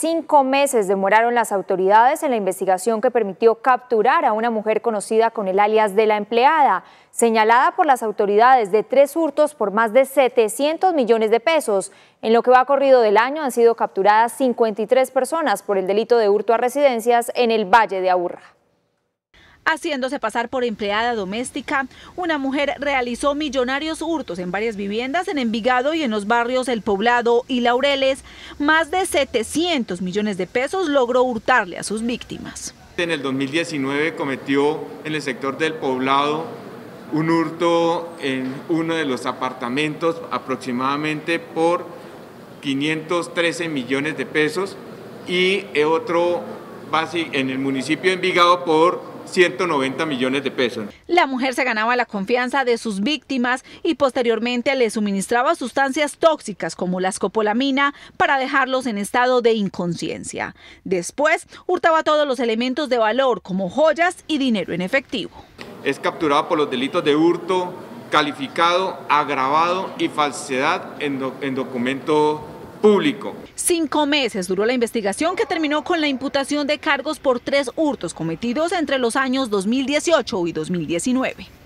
cinco meses demoraron las autoridades en la investigación que permitió capturar a una mujer conocida con el alias de la empleada, señalada por las autoridades de tres hurtos por más de 700 millones de pesos. En lo que va corrido del año han sido capturadas 53 personas por el delito de hurto a residencias en el Valle de Aburrá. Haciéndose pasar por empleada doméstica, una mujer realizó millonarios hurtos en varias viviendas en Envigado y en los barrios El Poblado y Laureles. Más de 700 millones de pesos logró hurtarle a sus víctimas. En el 2019 cometió en el sector del Poblado un hurto en uno de los apartamentos aproximadamente por 513 millones de pesos y otro en el municipio de Envigado por 190 millones de pesos. La mujer se ganaba la confianza de sus víctimas y posteriormente le suministraba sustancias tóxicas como la escopolamina para dejarlos en estado de inconsciencia. Después hurtaba todos los elementos de valor como joyas y dinero en efectivo. Es capturada por los delitos de hurto calificado, agravado y falsedad en, documento público. Cinco meses duró la investigación que terminó con la imputación de cargos por tres hurtos cometidos entre los años 2018 y 2019.